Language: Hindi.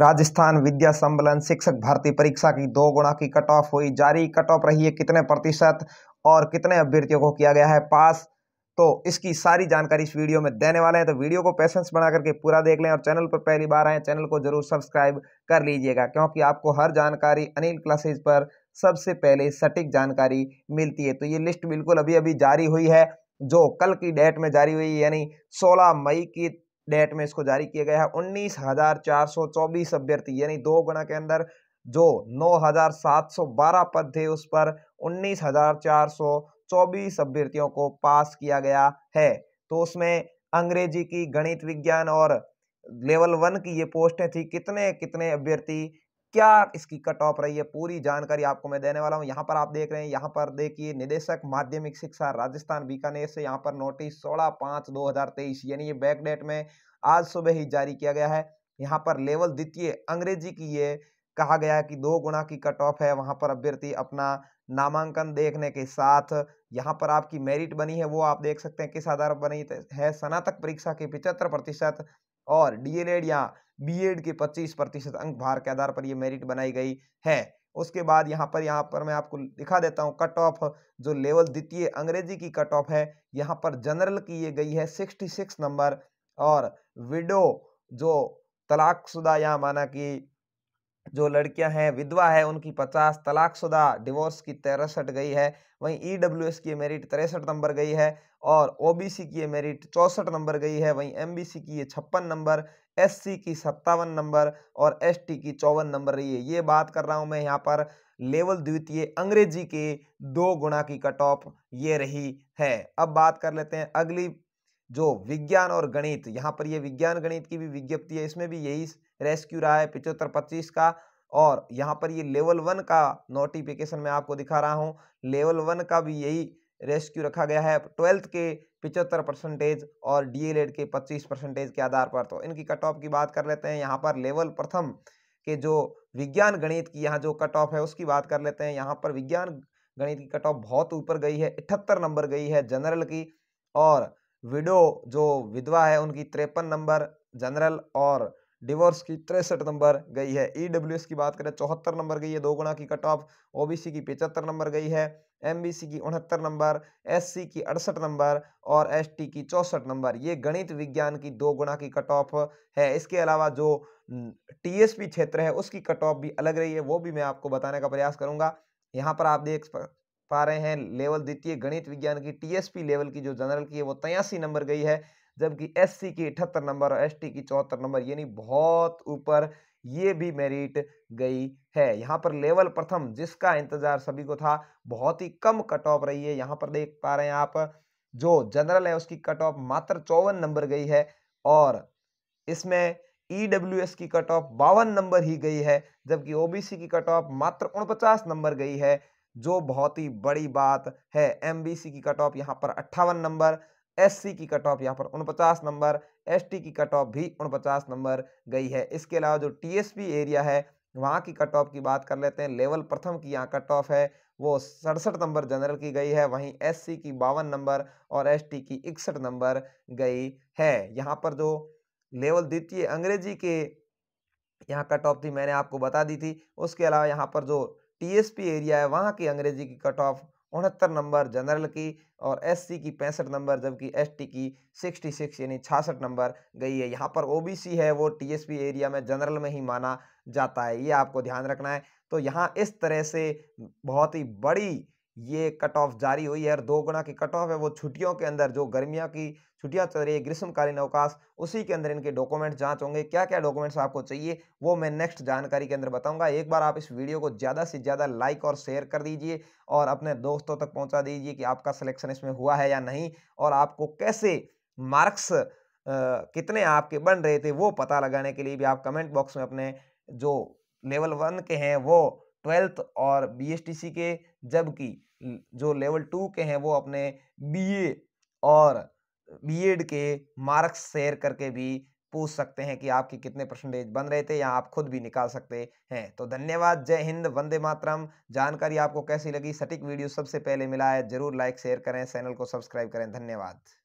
राजस्थान विद्या संबलन शिक्षक भर्ती परीक्षा की दो गुणा की कट ऑफ हुई जारी कट ऑफ रही है कितने प्रतिशत और कितने अभ्यर्थियों को किया गया है पास तो इसकी सारी जानकारी इस वीडियो में देने वाले हैं तो वीडियो को पेशेंस बना करके पूरा देख लें और चैनल पर पहली बार आए चैनल को जरूर सब्सक्राइब कर लीजिएगा क्योंकि आपको हर जानकारी अनिल क्लासेज पर सबसे पहले सटीक जानकारी मिलती है तो ये लिस्ट बिल्कुल अभी अभी जारी हुई है जो कल की डेट में जारी हुई यानी 16 मई की डेट में इसको जारी किया गया है उन्नीस हजार चार सौ चौबीस अभ्यर्थी यानी दो गुना के अंदर जो नौ हजार सात सौ बारह पद थे उस पर उन्नीस हजार चार सौ चौबीस अभ्यर्थियों को पास किया गया है तो उसमें अंग्रेजी की गणित विज्ञान और लेवल वन की ये पोस्टें थी कितने कितने अभ्यर्थी क्या इसकी कट ऑफ रही है पूरी जानकारी आपको मैं देने वाला हूँ यहाँ पर आप देख रहे हैं यहाँ पर देखिए निदेशक माध्यमिक शिक्षा राजस्थान बीकानेर से यहाँ पर नोटिस सोलह पांच दो हजार तेईस यानी ये बैक डेट में आज सुबह ही जारी किया गया है यहाँ पर लेवल द्वितीय अंग्रेजी की ये कहा गया कि दो गुणा की कट ऑफ है वहाँ पर अभ्यर्थी अपना नामांकन देखने के साथ यहाँ पर आपकी मेरिट बनी है वो आप देख सकते हैं किस आधार पर बनी है स्नातक परीक्षा के पिछहत्तर प्रतिशत और एड या बीएड के 25 प्रतिशत अंक भार के आधार पर ये मेरिट बनाई गई है उसके बाद यहाँ पर यहाँ पर मैं आपको दिखा देता हूँ कट ऑफ जो लेवल द्वितीय अंग्रेजी की कट ऑफ है यहाँ पर जनरल की ये गई है 66 नंबर और विडो जो तलाकशुदा या माना कि जो लड़कियां हैं विधवा है उनकी पचास तलाकशुदा डिवोर्स की तिरसठ गई है वहीं ई डब्ल्यू एस की मेरिट तिरसठ नंबर गई है और ओ बी सी की मेरिट चौंसठ नंबर गई है वहीं एम बी सी की ये छप्पन नंबर एस सी की सत्तावन नंबर और एस टी की चौवन नंबर रही है ये बात कर रहा हूँ मैं यहाँ पर लेवल द्वितीय अंग्रेजी के दो गुणा की कट ऑफ ये रही है अब बात कर लेते हैं अगली जो विज्ञान और गणित यहाँ पर ये विज्ञान गणित की भी विज्ञप्ति है इसमें भी यही रेस्क्यू रहा है पिचहत्तर पच्चीस का और यहाँ पर ये लेवल वन का नोटिफिकेशन मैं आपको दिखा रहा हूँ लेवल वन का भी यही रेस्क्यू रखा गया है ट्वेल्थ के पिचहत्तर परसेंटेज और डी के पच्चीस परसेंटेज के आधार पर तो इनकी कट ऑफ की बात कर लेते हैं यहाँ पर लेवल प्रथम के जो विज्ञान गणित की यहाँ जो कट ऑफ है उसकी बात कर लेते हैं यहाँ पर विज्ञान गणित की कट ऑफ बहुत ऊपर गई है इकहत्तर नंबर गई है जनरल की और विडो जो विधवा है उनकी तिरपन नंबर जनरल और डिवोर्स की तिरसठ नंबर गई है ई e की बात करें चौहत्तर नंबर गई है दो गुणा की कट ऑफ ओबीसी की पिचहत्तर नंबर गई है एमबीसी की उनहत्तर नंबर एससी की अड़सठ नंबर और एसटी की चौसठ नंबर ये गणित विज्ञान की दो गुणा की कट ऑफ है इसके अलावा जो टीएसपी क्षेत्र है उसकी कट ऑफ भी अलग रही है वो भी मैं आपको बताने का प्रयास करूंगा यहाँ पर आप देख पा रहे हैं लेवल द्वितीय गणित विज्ञान की टीएसपी लेवल की जो जनरल की है वो तयासी नंबर गई है जबकि एससी की अठहत्तर नंबर और एसटी की चौहत्तर नंबर यानी बहुत ऊपर ये भी मेरिट गई है यहाँ पर लेवल प्रथम जिसका इंतजार सभी को था बहुत ही कम कट ऑफ रही है यहाँ पर देख पा रहे हैं आप जो जनरल है उसकी कट ऑफ मात्र चौवन नंबर गई है और इसमें ई की कट ऑफ बावन नंबर ही गई है जबकि ओबीसी की कट ऑफ मात्र उनपचास नंबर गई है जो बहुत ही बड़ी बात है एमबीसी की कट ऑफ यहाँ पर अट्ठावन नंबर एससी की कट ऑफ यहाँ पर उनपचास नंबर एसटी की कट ऑफ भी उनपचास नंबर गई है इसके अलावा जो टीएसपी एरिया है वहाँ की कट ऑफ की बात कर लेते हैं लेवल प्रथम की यहाँ कट ऑफ है वो सड़सठ नंबर जनरल की गई है वहीं एससी की बावन नंबर और एसटी की इकसठ नंबर गई है यहाँ पर जो लेवल द्वितीय अंग्रेजी के यहाँ कट ऑफ थी मैंने आपको बता दी थी उसके अलावा यहाँ पर जो टीएसपी एरिया है वहाँ की अंग्रेजी की कट ऑफ उनहत्तर नंबर जनरल की और एससी की पैंसठ नंबर जबकि एसटी की 66 यानी छियासठ नंबर गई है यहाँ पर ओबीसी है वो टीएसपी एरिया में जनरल में ही माना जाता है ये आपको ध्यान रखना है तो यहाँ इस तरह से बहुत ही बड़ी ये कट ऑफ जारी हुई है और दो गुना की कट ऑफ है वो छुट्टियों के अंदर जो गर्मियों की छुट्टियां चल रही है ग्रीष्मकालीन अवकाश उसी के अंदर इनके डॉक्यूमेंट जांच होंगे क्या क्या डॉक्यूमेंट्स आपको चाहिए वो मैं नेक्स्ट जानकारी के अंदर बताऊंगा एक बार आप इस वीडियो को ज़्यादा से ज़्यादा लाइक और शेयर कर दीजिए और अपने दोस्तों तक पहुँचा दीजिए कि आपका सलेक्शन इसमें हुआ है या नहीं और आपको कैसे मार्क्स कितने आपके बन रहे थे वो पता लगाने के लिए भी आप कमेंट बॉक्स में अपने जो लेवल वन के हैं वो ट्वेल्थ और बी के जबकि जो लेवल टू के हैं वो अपने बीए और बीएड के मार्क्स शेयर करके भी पूछ सकते हैं कि आपके कितने परसेंटेज बन रहे थे या आप खुद भी निकाल सकते हैं तो धन्यवाद जय हिंद वंदे मातरम जानकारी आपको कैसी लगी सटीक वीडियो सबसे पहले मिला है जरूर लाइक शेयर करें चैनल को सब्सक्राइब करें धन्यवाद